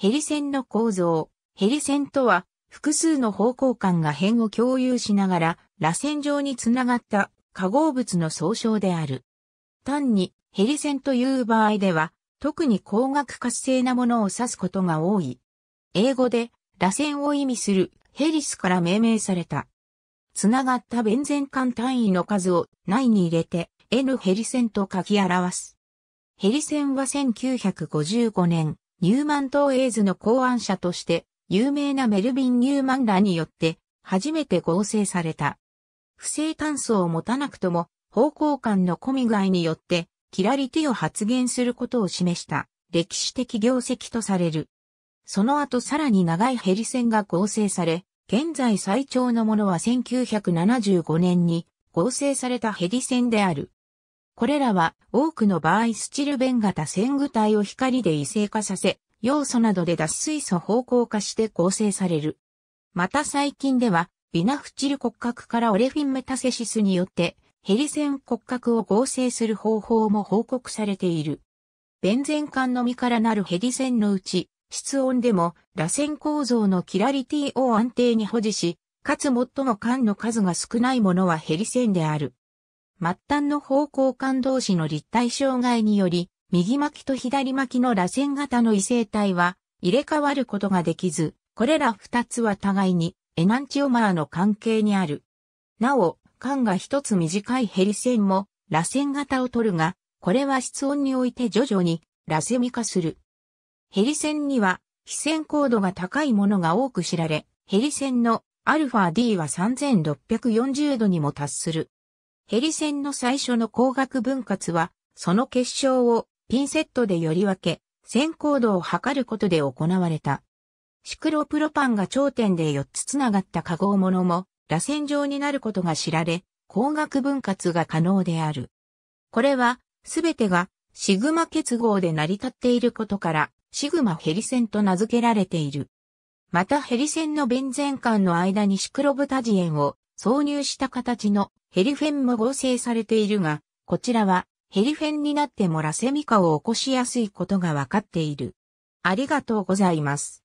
ヘリ線の構造。ヘリ線とは、複数の方向間が辺を共有しながら、螺旋状につながった化合物の総称である。単に、ヘリ線という場合では、特に光学活性なものを指すことが多い。英語で、螺旋を意味するヘリスから命名された。つながったベンゼン間単位の数を内に入れて N ヘリ線と書き表す。ヘリ線は1955年、ニューマンエイズの考案者として、有名なメルビン・ニューマンらによって、初めて合成された。不正炭素を持たなくとも、方向感の込み具合によって、キラリティを発現することを示した、歴史的業績とされる。その後さらに長いヘリ線が合成され、現在最長のものは1975年に合成されたヘリ線である。これらは多くの場合スチルベン型線具体を光で異性化させ、要素などで脱水素方向化して構成される。また最近では、ビナフチル骨格からオレフィンメタセシスによって、ヘリセン骨格を合成する方法も報告されている。ベンゼン管のみからなるヘリセンのうち、室温でも螺旋構造のキラリティを安定に保持し、かつ最も管の数が少ないものはヘリセンである。末端の方向感同士の立体障害により、右巻きと左巻きの螺旋型の異性体は入れ替わることができず、これら二つは互いにエナンチオマーの関係にある。なお、間が一つ短いヘリ線も螺旋型を取るが、これは室温において徐々に螺旋化する。ヘリ線には非線高度が高いものが多く知られ、ヘリ線の αD は3640度にも達する。ヘリ戦の最初の光学分割は、その結晶をピンセットでより分け、先行度を測ることで行われた。シクロプロパンが頂点で4つつながった化合物も、螺旋状になることが知られ、光学分割が可能である。これは、すべてがシグマ結合で成り立っていることから、シグマヘリ線と名付けられている。またヘリ線のベンゼン間の間にシクロブタジエンを挿入した形のヘリフェンも合成されているが、こちらはヘリフェンになってもラセミカを起こしやすいことがわかっている。ありがとうございます。